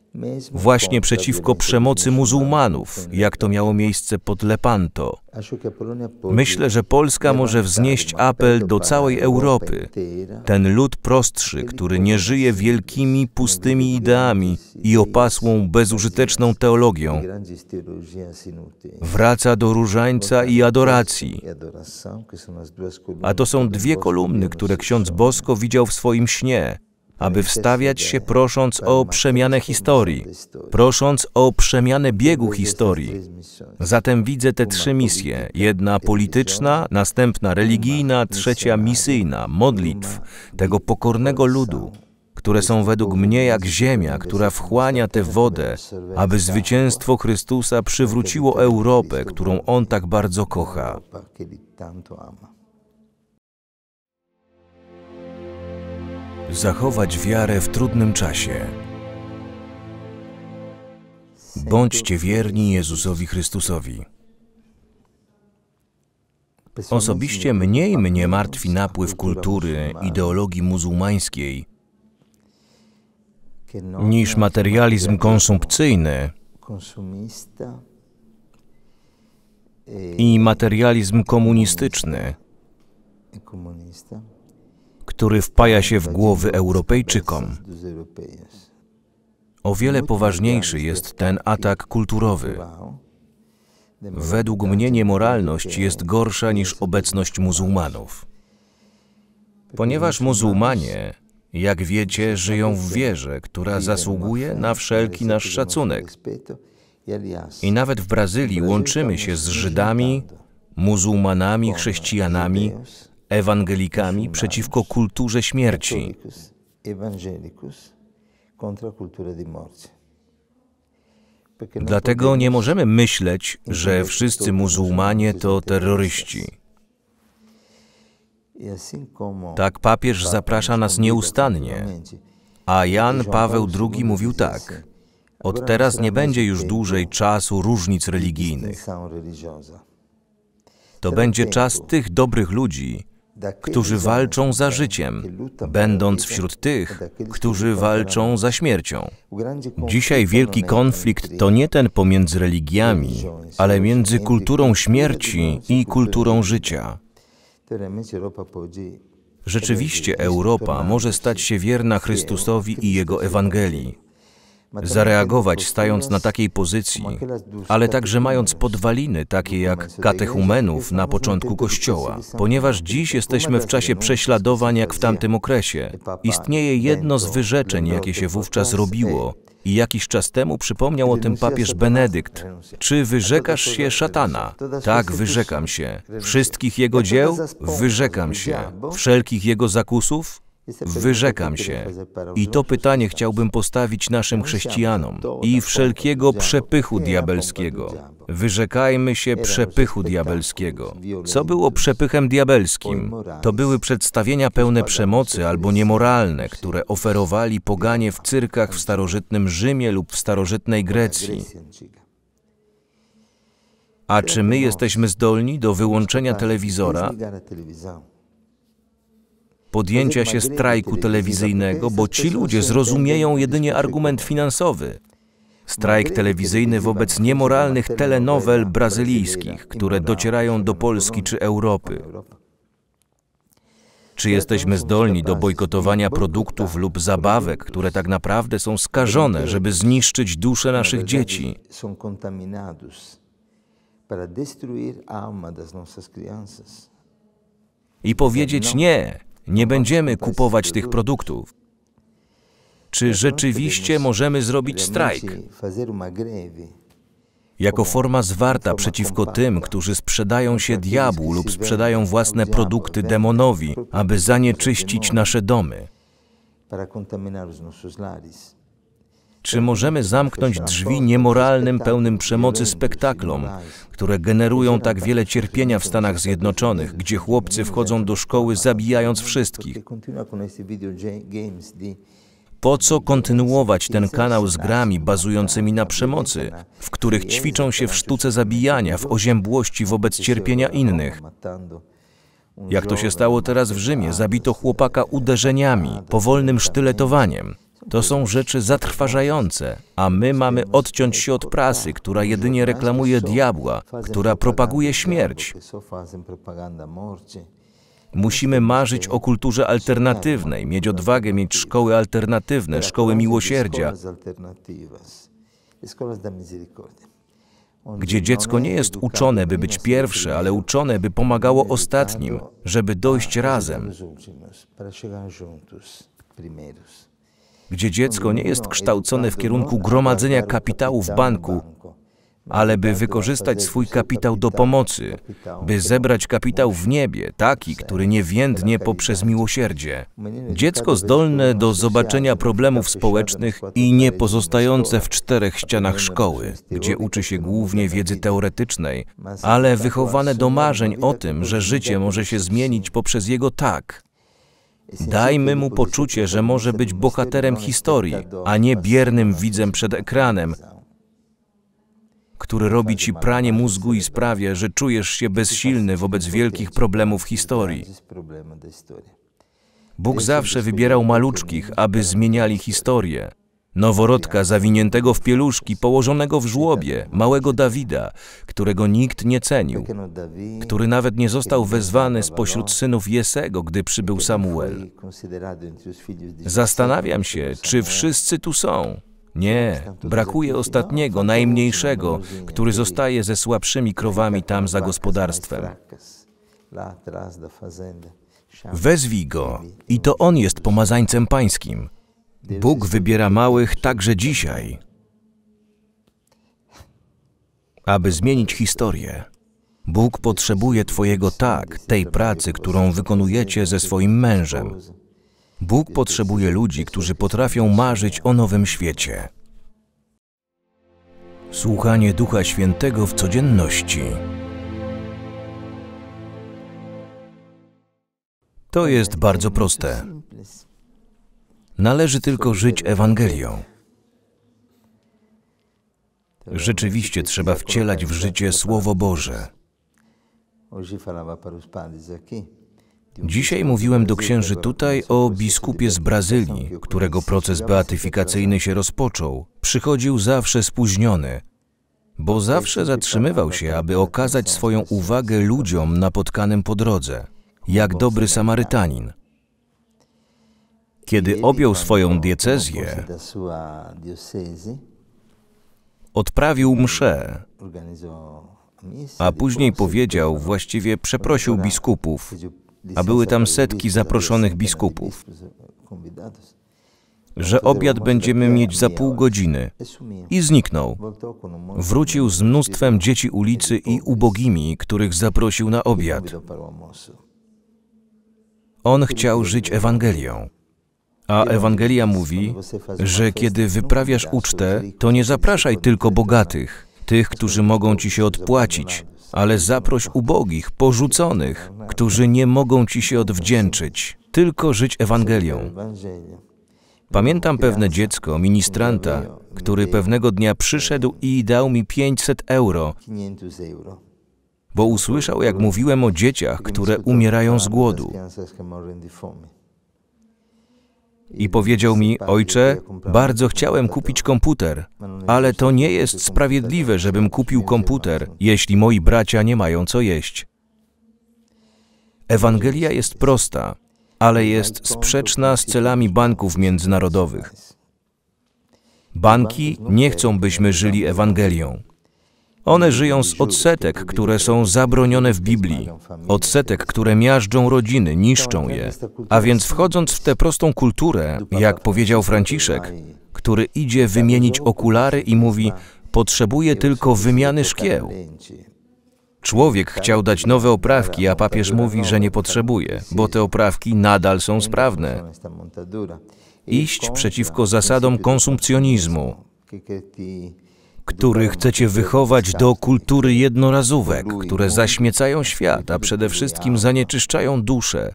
właśnie przeciwko przemocy muzułmanów, jak to miało miejsce pod Lepanto. Myślę, że Polska może wznieść apel do całej Europy. Ten lud prostszy, który nie żyje wielkimi, pustymi ideami i opasłą, bezużyteczną teologią, wraca do różańca i adoracji. A to są dwie kolumny, które ksiądz Bosko widział w swoim śnie aby wstawiać się prosząc o przemianę historii, prosząc o przemianę biegu historii. Zatem widzę te trzy misje. Jedna polityczna, następna religijna, trzecia misyjna, modlitw tego pokornego ludu, które są według mnie jak ziemia, która wchłania tę wodę, aby zwycięstwo Chrystusa przywróciło Europę, którą On tak bardzo kocha. zachować wiarę w trudnym czasie. Bądźcie wierni Jezusowi Chrystusowi. Osobiście mniej mnie martwi napływ kultury, ideologii muzułmańskiej, niż materializm konsumpcyjny i materializm komunistyczny który wpaja się w głowy Europejczykom. O wiele poważniejszy jest ten atak kulturowy. Według mnie niemoralność jest gorsza niż obecność muzułmanów. Ponieważ muzułmanie, jak wiecie, żyją w wierze, która zasługuje na wszelki nasz szacunek. I nawet w Brazylii łączymy się z Żydami, muzułmanami, chrześcijanami, ewangelikami przeciwko kulturze śmierci. Dlatego nie możemy myśleć, że wszyscy muzułmanie to terroryści. E tak papież zaprasza nas nieustannie. A Jan Paweł II mówił tak: Od teraz nie będzie już dłużej czasu różnic religijnych. To będzie czas tych dobrych ludzi, którzy walczą za życiem, będąc wśród tych, którzy walczą za śmiercią. Dzisiaj wielki konflikt to nie ten pomiędzy religiami, ale między kulturą śmierci i kulturą życia. Rzeczywiście Europa może stać się wierna Chrystusowi i Jego Ewangelii zareagować stając na takiej pozycji, ale tak także mając podwaliny takie jak katechumenów na początku Kościoła, ponieważ dziś jesteśmy w czasie prześladowań jak w tamtym okresie. Istnieje jedno z wyrzeczeń, jakie się wówczas robiło, i jakiś czas temu przypomniał o tym papież Benedykt. Czy wyrzekasz się szatana? Tak, wyrzekam się. Wszystkich jego dzieł? Wyrzekam się. Wszelkich jego zakusów? Wyrzekam się. I to pytanie chciałbym postawić naszym chrześcijanom i wszelkiego przepychu diabelskiego. Wyrzekajmy się przepychu diabelskiego. Co było przepychem diabelskim? To były przedstawienia pełne przemocy albo niemoralne, które oferowali poganie w cyrkach w starożytnym Rzymie lub w starożytnej Grecji. A czy my jesteśmy zdolni do wyłączenia telewizora? podjęcia się strajku telewizyjnego, bo ci ludzie zrozumieją jedynie argument finansowy. Strajk telewizyjny wobec niemoralnych telenowel brazylijskich, które docierają do Polski czy Europy. Czy jesteśmy zdolni do bojkotowania produktów lub zabawek, które tak naprawdę są skażone, żeby zniszczyć duszę naszych dzieci? I powiedzieć znaczy, no. nie, nie będziemy kupować tych produktów? Czy rzeczywiście możemy zrobić strajk? Jako forma zwarta przeciwko tym, którzy sprzedają się diabłu lub sprzedają własne produkty demonowi, aby zanieczyścić nasze domy. Czy możemy zamknąć drzwi niemoralnym, pełnym przemocy spektaklom, które generują tak wiele cierpienia w Stanach Zjednoczonych, gdzie chłopcy wchodzą do szkoły zabijając wszystkich? Po co kontynuować ten kanał z grami bazującymi na przemocy, w których ćwiczą się w sztuce zabijania, w oziębłości wobec cierpienia innych? Jak to się stało teraz w Rzymie, zabito chłopaka uderzeniami, powolnym sztyletowaniem. To są rzeczy zatrważające, a my mamy odciąć się od prasy, która jedynie reklamuje diabła, która propaguje śmierć. Musimy marzyć o kulturze alternatywnej, mieć odwagę mieć szkoły alternatywne, szkoły miłosierdzia, gdzie dziecko nie jest uczone, by być pierwsze, ale uczone, by pomagało ostatnim, żeby dojść razem gdzie dziecko nie jest kształcone w kierunku gromadzenia kapitału w banku, ale by wykorzystać swój kapitał do pomocy, by zebrać kapitał w niebie, taki, który nie więdnie poprzez miłosierdzie. Dziecko zdolne do zobaczenia problemów społecznych i nie pozostające w czterech ścianach szkoły, gdzie uczy się głównie wiedzy teoretycznej, ale wychowane do marzeń o tym, że życie może się zmienić poprzez jego tak. Dajmy mu poczucie, że może być bohaterem historii, a nie biernym widzem przed ekranem, który robi ci pranie mózgu i sprawia, że czujesz się bezsilny wobec wielkich problemów historii. Bóg zawsze wybierał maluczkich, aby zmieniali historię noworodka zawiniętego w pieluszki, położonego w żłobie, małego Dawida, którego nikt nie cenił, który nawet nie został wezwany spośród synów Jesego, gdy przybył Samuel. Zastanawiam się, czy wszyscy tu są. Nie, brakuje ostatniego, najmniejszego, który zostaje ze słabszymi krowami tam za gospodarstwem. Wezwij go i to on jest pomazańcem pańskim. Bóg wybiera małych także dzisiaj, aby zmienić historię. Bóg potrzebuje Twojego tak, tej pracy, którą wykonujecie ze swoim mężem. Bóg potrzebuje ludzi, którzy potrafią marzyć o nowym świecie. Słuchanie Ducha Świętego w codzienności. To jest bardzo proste. Należy tylko żyć Ewangelią. Rzeczywiście trzeba wcielać w życie Słowo Boże. Dzisiaj mówiłem do księży tutaj o biskupie z Brazylii, którego proces beatyfikacyjny się rozpoczął. Przychodził zawsze spóźniony, bo zawsze zatrzymywał się, aby okazać swoją uwagę ludziom napotkanym po drodze, jak dobry Samarytanin. Kiedy objął swoją diecezję, odprawił mszę, a później powiedział, właściwie przeprosił biskupów, a były tam setki zaproszonych biskupów, że obiad będziemy mieć za pół godziny. I zniknął. Wrócił z mnóstwem dzieci ulicy i ubogimi, których zaprosił na obiad. On chciał żyć Ewangelią. A Ewangelia mówi, że kiedy wyprawiasz ucztę, to nie zapraszaj tylko bogatych, tych, którzy mogą ci się odpłacić, ale zaproś ubogich, porzuconych, którzy nie mogą ci się odwdzięczyć, tylko żyć Ewangelią. Pamiętam pewne dziecko, ministranta, który pewnego dnia przyszedł i dał mi 500 euro, bo usłyszał, jak mówiłem o dzieciach, które umierają z głodu i powiedział mi: Ojcze, bardzo chciałem kupić komputer, ale to nie jest sprawiedliwe, żebym kupił komputer, jeśli moi bracia nie mają co jeść. Ewangelia jest prosta, ale jest sprzeczna z celami banków międzynarodowych. Banki nie chcą, byśmy żyli Ewangelią. One żyją z odsetek, które są zabronione w Biblii, odsetek, które miażdżą rodziny, niszczą je. A więc wchodząc w tę prostą kulturę, jak powiedział Franciszek, który idzie wymienić okulary i mówi: Potrzebuje tylko wymiany szkieł. Człowiek chciał dać nowe oprawki, a papież mówi, że nie potrzebuje, bo te oprawki nadal są sprawne. Iść przeciwko zasadom konsumpcjonizmu który chcecie wychować do kultury jednorazówek, które zaśmiecają świat, a przede wszystkim zanieczyszczają duszę.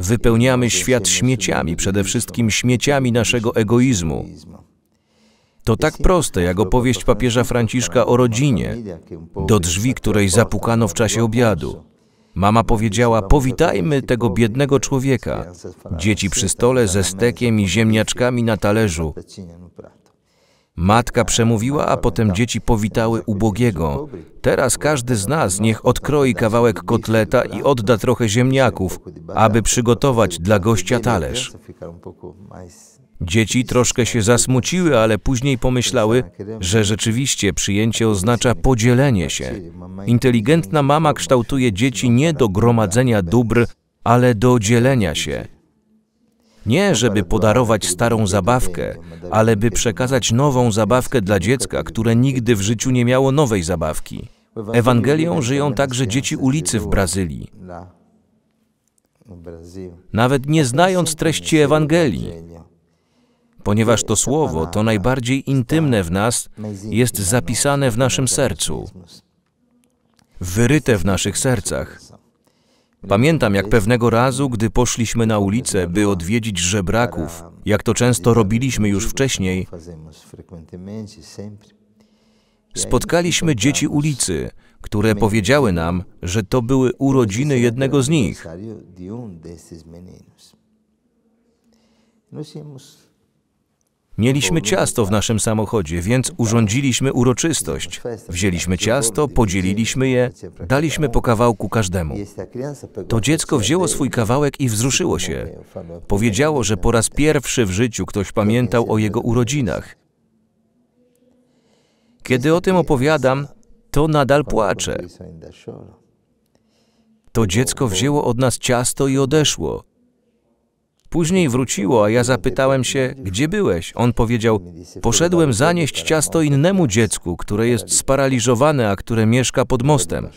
Wypełniamy świat śmieciami, przede wszystkim śmieciami naszego egoizmu. To tak proste, jak opowieść papieża Franciszka o rodzinie, do drzwi której zapukano w czasie obiadu. Mama powiedziała: Powitajmy tego biednego człowieka. Dzieci przy stole ze stekiem i ziemniaczkami na talerzu. Matka przemówiła, a potem dzieci powitały ubogiego. Teraz każdy z nas niech odkroi kawałek kotleta i odda trochę ziemniaków, aby przygotować dla gościa talerz. Dzieci troszkę się zasmuciły, ale później pomyślały, że rzeczywiście przyjęcie oznacza podzielenie się. Inteligentna mama kształtuje dzieci nie do gromadzenia dóbr, ale do dzielenia się. Nie, żeby podarować starą zabawkę, ale by przekazać nową zabawkę dla dziecka, które nigdy w życiu nie miało nowej zabawki. Ewangelią żyją także dzieci ulicy w Brazylii. Nawet nie znając treści Ewangelii, ponieważ to słowo, to najbardziej intymne w nas, jest zapisane w naszym sercu, wyryte w naszych sercach. Pamiętam, jak pewnego razu, gdy poszliśmy na ulicę, by odwiedzić żebraków, jak to często robiliśmy już wcześniej, spotkaliśmy dzieci ulicy, które powiedziały nam, że to były urodziny jednego z nich. Mieliśmy ciasto w naszym samochodzie, więc urządziliśmy uroczystość. Wzięliśmy ciasto, podzieliliśmy je, daliśmy po kawałku każdemu. To dziecko wzięło swój kawałek i wzruszyło się. Powiedziało, że po raz pierwszy w życiu ktoś pamiętał o jego urodzinach. Kiedy o tym opowiadam, to nadal płacze. To dziecko wzięło od nas ciasto i odeszło. Później wróciło, a ja zapytałem się, gdzie byłeś? On powiedział, poszedłem zanieść ciasto innemu dziecku, które jest sparaliżowane, a które mieszka pod mostem.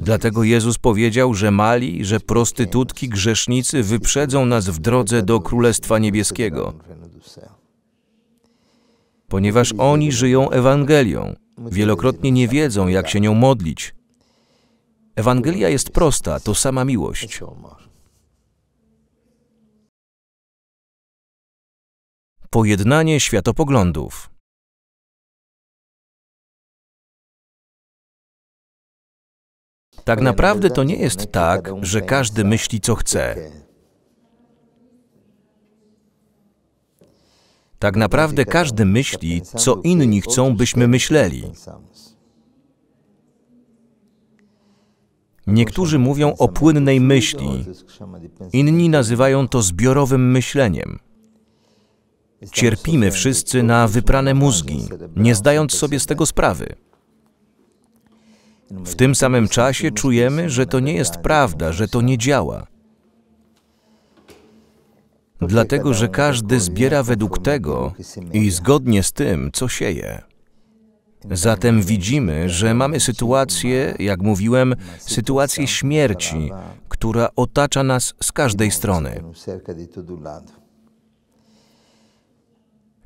Dlatego Jezus powiedział, że mali, że prostytutki, grzesznicy wyprzedzą nas w drodze do Królestwa Niebieskiego, ponieważ oni żyją Ewangelią. Wielokrotnie nie wiedzą, jak się nią modlić. Ewangelia jest prosta, to sama miłość. Pojednanie światopoglądów. Tak naprawdę to nie jest tak, że każdy myśli co chce. Tak naprawdę każdy myśli, co inni chcą, byśmy myśleli. Niektórzy mówią o płynnej myśli, inni nazywają to zbiorowym myśleniem. Cierpimy wszyscy na wyprane mózgi, nie zdając sobie z tego sprawy. W tym samym czasie czujemy, że to nie jest prawda, że to nie działa. Dlatego, że każdy zbiera według tego i zgodnie z tym, co sieje. Zatem widzimy, że mamy sytuację, jak mówiłem, sytuację śmierci, która otacza nas z każdej strony.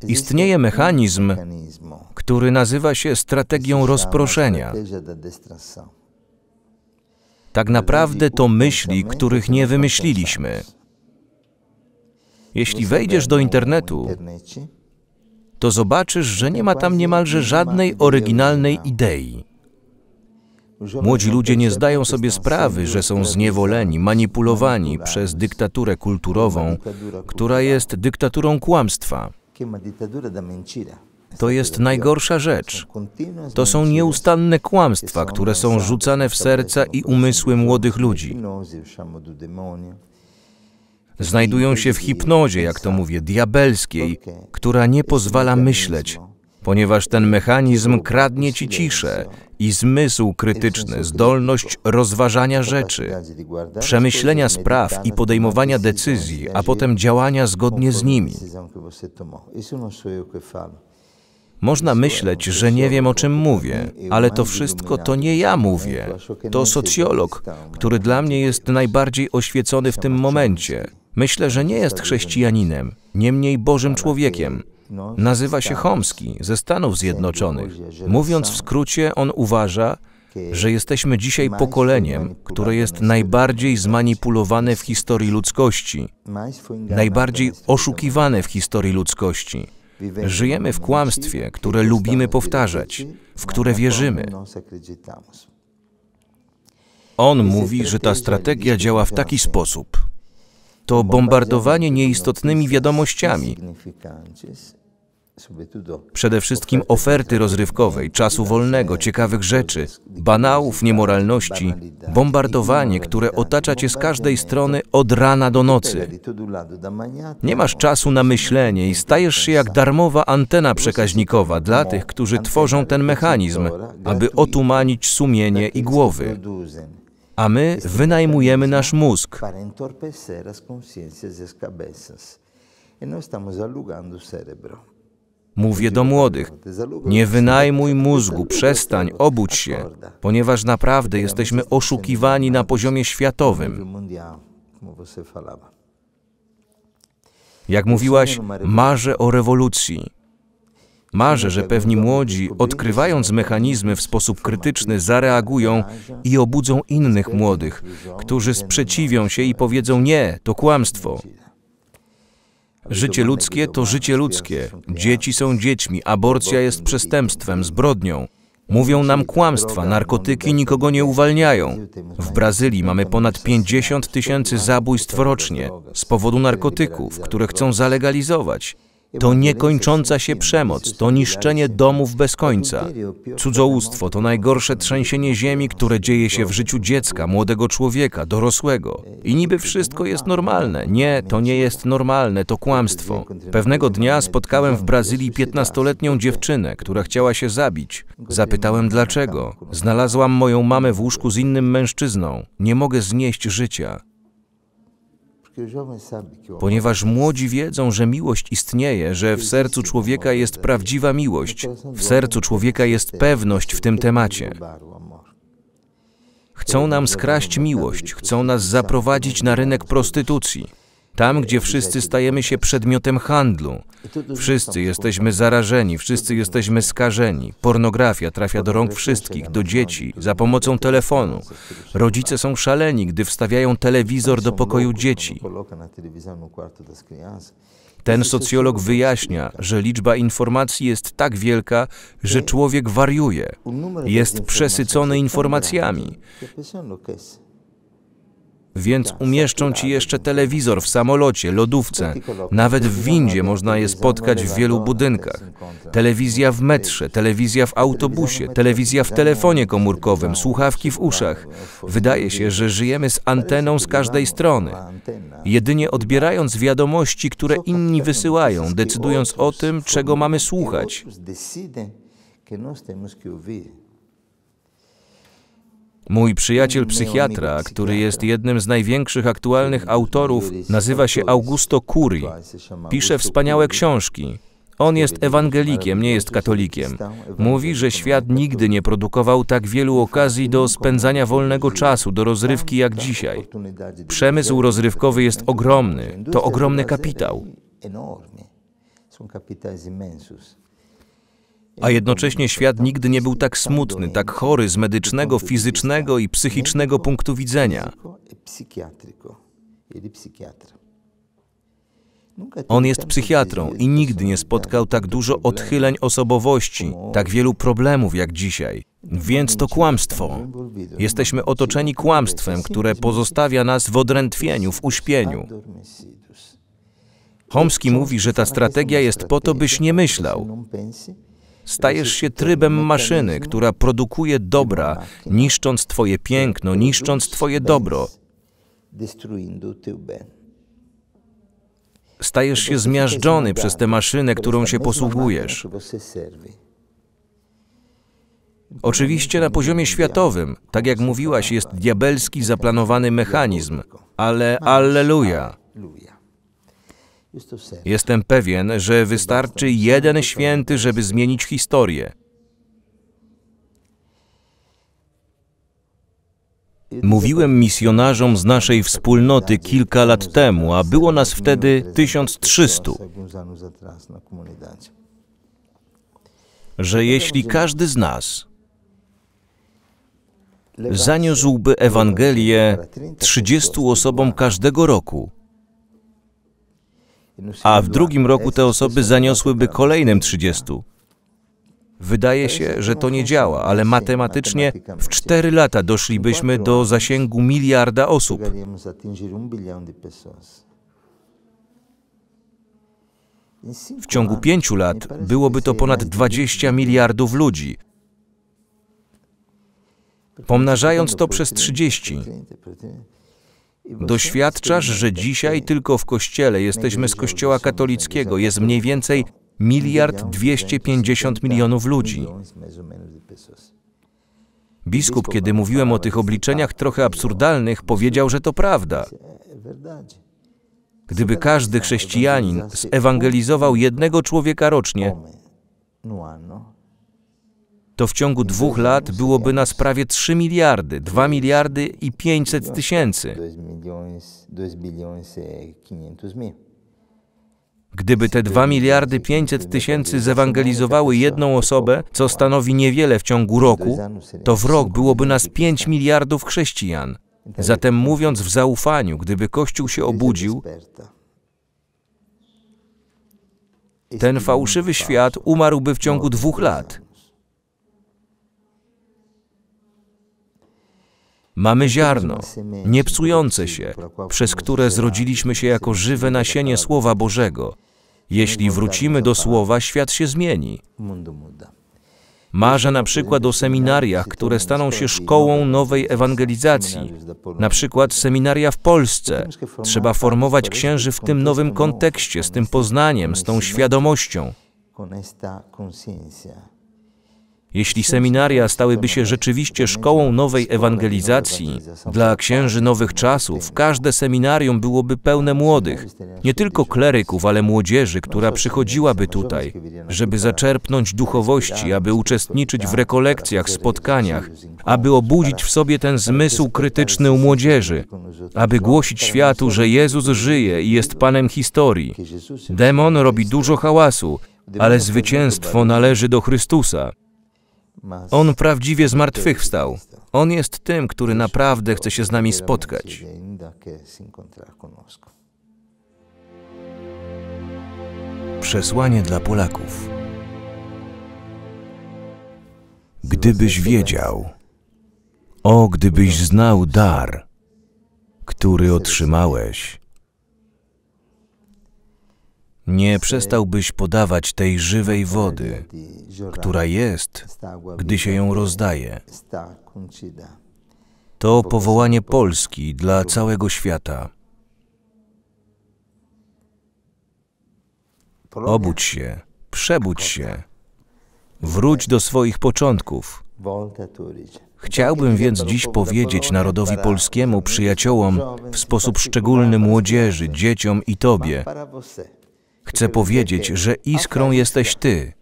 Istnieje mechanizm, który nazywa się strategią rozproszenia. Tak naprawdę to myśli, których nie wymyśliliśmy. Jeśli wejdziesz do internetu, to zobaczysz, że nie ma tam niemalże żadnej oryginalnej idei. Młodzi ludzie nie zdają sobie sprawy, że są zniewoleni, manipulowani przez dyktaturę kulturową, która jest dyktaturą kłamstwa. To jest najgorsza rzecz. To są nieustanne kłamstwa, które są rzucane w serca i umysły młodych ludzi znajdują się w hipnozie, jak to mówię, diabelskiej, która nie pozwala myśleć, ponieważ ten mechanizm kradnie ci ciszę i zmysł krytyczny, zdolność rozważania rzeczy, przemyślenia spraw i podejmowania decyzji, a potem działania zgodnie z nimi. Można myśleć, że nie wiem o czym mówię, ale to wszystko to nie ja mówię. To socjolog, który dla mnie jest najbardziej oświecony w tym momencie. Myślę, że nie jest chrześcijaninem, niemniej Bożym człowiekiem. Nazywa się Chomski ze Stanów Zjednoczonych. Mówiąc w skrócie, on uważa, że jesteśmy dzisiaj pokoleniem, które jest najbardziej zmanipulowane w historii ludzkości, najbardziej oszukiwane w historii ludzkości. Żyjemy w kłamstwie, które lubimy powtarzać, w które wierzymy. On mówi, że ta strategia działa w taki sposób to bombardowanie nieistotnymi wiadomościami. Przede wszystkim oferty rozrywkowej, czasu wolnego, ciekawych rzeczy, banałów, niemoralności, bombardowanie, które otacza cię z każdej strony od rana do nocy. Nie masz czasu na myślenie i stajesz się jak darmowa antena przekaźnikowa dla tych, którzy tworzą ten mechanizm, aby otumanić sumienie i głowy a my wynajmujemy nasz mózg. E e Mówię do młodych, nie wynajmuj mózgu, przestań, obudź się, ponieważ naprawdę jesteśmy oszukiwani na poziomie światowym. Jak mówiłaś, marzę o rewolucji. Marzę, że pewni młodzi, odkrywając mechanizmy w sposób krytyczny, zareagują i obudzą innych młodych, którzy sprzeciwią się i powiedzą: Nie, to kłamstwo. Życie ludzkie to życie ludzkie. Dzieci są dziećmi, aborcja jest przestępstwem, zbrodnią. Mówią nam kłamstwa, narkotyki nikogo nie uwalniają. W Brazylii mamy ponad 50 tysięcy zabójstw rocznie z powodu narkotyków, które chcą zalegalizować. To niekończąca się przemoc, to niszczenie domów bez końca. Cudzołóstwo to najgorsze trzęsienie ziemi, które dzieje się w życiu dziecka, młodego człowieka, dorosłego. I niby wszystko jest normalne. Nie, to nie jest normalne, to kłamstwo. Pewnego dnia spotkałem w Brazylii 15-letnią dziewczynę, która chciała się zabić. Zapytałem dlaczego. Znalazłam moją mamę w łóżku z innym mężczyzną. Nie mogę znieść życia. Ponieważ młodzi wiedzą, że miłość istnieje, że w sercu człowieka jest prawdziwa miłość, w sercu człowieka jest pewność w tym temacie. Chcą nam skraść miłość, chcą nas zaprowadzić na rynek prostytucji. Tam, gdzie wszyscy stajemy się przedmiotem handlu. Wszyscy jesteśmy zarażeni, wszyscy jesteśmy skażeni. Pornografia trafia do rąk wszystkich, do dzieci, za pomocą telefonu. Rodzice są szaleni, gdy wstawiają telewizor do pokoju dzieci. Ten socjolog wyjaśnia, że liczba informacji jest tak wielka, że człowiek wariuje, jest przesycony informacjami. Więc umieszczą ci jeszcze telewizor w samolocie, lodówce. Nawet w windzie można je spotkać w wielu budynkach. Telewizja w metrze, telewizja w autobusie, telewizja w telefonie komórkowym, słuchawki w uszach. Wydaje się, że żyjemy z anteną z każdej strony. Jedynie odbierając wiadomości, które inni wysyłają, decydując o tym, czego mamy słuchać. Mój przyjaciel psychiatra, który jest jednym z największych aktualnych autorów, nazywa się Augusto Curi. Pisze wspaniałe książki. On jest ewangelikiem, nie jest katolikiem. Mówi, że świat nigdy nie produkował tak wielu okazji do spędzania wolnego czasu, do rozrywki jak dzisiaj. Przemysł rozrywkowy jest ogromny, to ogromny kapitał. Enorme. Są capitales a jednocześnie świat nigdy nie był tak smutny, tak chory z medycznego, fizycznego i psychicznego punktu widzenia. On jest psychiatrą i nigdy nie spotkał tak dużo odchyleń osobowości, tak wielu problemów jak dzisiaj. Więc to kłamstwo. Jesteśmy otoczeni kłamstwem, które pozostawia nas w odrętwieniu, w uśpieniu. Chomski mówi, że ta strategia jest po to, byś nie myślał. Stajesz się trybem maszyny, która produkuje dobra, niszcząc Twoje piękno, niszcząc Twoje dobro. Stajesz się zmiażdżony przez tę maszynę, którą się posługujesz. Oczywiście na poziomie światowym, tak jak mówiłaś, jest diabelski zaplanowany mechanizm, ale alleluja. Jestem pewien, że wystarczy jeden święty, żeby zmienić historię. Mówiłem misjonarzom z naszej wspólnoty kilka lat temu, a było nas wtedy 1300. Że jeśli każdy z nas zaniósłby Ewangelię 30 osobom każdego roku, a w drugim roku te osoby zaniosłyby kolejnym 30. Wydaje się, że to nie działa, ale matematycznie w 4 lata doszlibyśmy do zasięgu miliarda osób. W ciągu 5 lat byłoby to ponad 20 miliardów ludzi. Pomnażając to przez 30, Doświadczasz, że dzisiaj tylko w Kościele jesteśmy z Kościoła katolickiego, jest mniej więcej miliard 250 milionów ludzi. Biskup, kiedy mówiłem o tych obliczeniach trochę absurdalnych, powiedział, że to prawda. Gdyby każdy chrześcijanin zewangelizował jednego człowieka rocznie, to w ciągu dwóch lat byłoby nas prawie 3 miliardy, 2 miliardy i 500 tysięcy. Gdyby te 2 miliardy 500 tysięcy zewangelizowały jedną osobę, co stanowi niewiele w ciągu roku, to w rok byłoby nas 5 miliardów chrześcijan. Zatem mówiąc w zaufaniu, gdyby Kościół się obudził, ten fałszywy świat umarłby w ciągu dwóch lat. Mamy ziarno, nie psujące się, przez które zrodziliśmy się jako żywe nasienie Słowa Bożego. Jeśli wrócimy do Słowa, świat się zmieni. Marzę na przykład o seminariach, które staną się szkołą nowej ewangelizacji. Na przykład seminaria w Polsce. Trzeba formować księży w tym nowym kontekście, z tym poznaniem, z tą świadomością. Jeśli seminaria stałyby się rzeczywiście szkołą nowej ewangelizacji, dla księży nowych czasów, każde seminarium byłoby pełne młodych, nie tylko kleryków, ale młodzieży, która przychodziłaby tutaj, żeby zaczerpnąć duchowości, aby uczestniczyć w rekolekcjach, spotkaniach, aby obudzić w sobie ten zmysł krytyczny u młodzieży, aby głosić światu, że Jezus żyje i jest Panem historii. Demon robi dużo hałasu, ale zwycięstwo należy do Chrystusa. On prawdziwie zmartwychwstał. On jest tym, który naprawdę chce się z nami spotkać. Przesłanie dla Polaków. Gdybyś wiedział, o gdybyś znał dar, który otrzymałeś, nie przestałbyś podawać tej żywej wody, która jest, gdy się ją rozdaje. To powołanie Polski dla całego świata. Obudź się, przebudź się, wróć do swoich początków. Chciałbym więc dziś powiedzieć narodowi polskiemu, przyjaciołom, w sposób szczególny młodzieży, dzieciom i Tobie, Chcę powiedzieć, że iskrą jesteś Ty.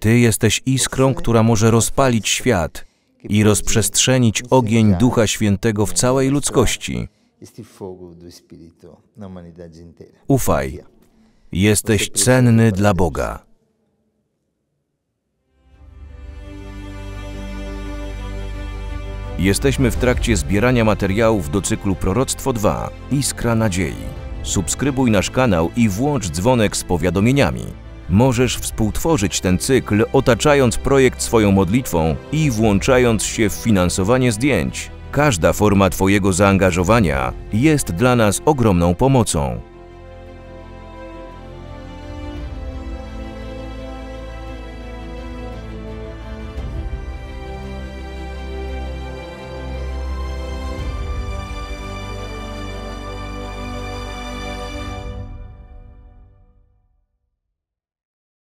Ty jesteś iskrą, która może rozpalić świat i rozprzestrzenić ogień Ducha Świętego w całej ludzkości. Ufaj, jesteś cenny dla Boga. Jesteśmy w trakcie zbierania materiałów do cyklu Proroctwo 2 Iskra Nadziei subskrybuj nasz kanał i włącz dzwonek z powiadomieniami. Możesz współtworzyć ten cykl, otaczając projekt swoją modlitwą i włączając się w finansowanie zdjęć. Każda forma Twojego zaangażowania jest dla nas ogromną pomocą.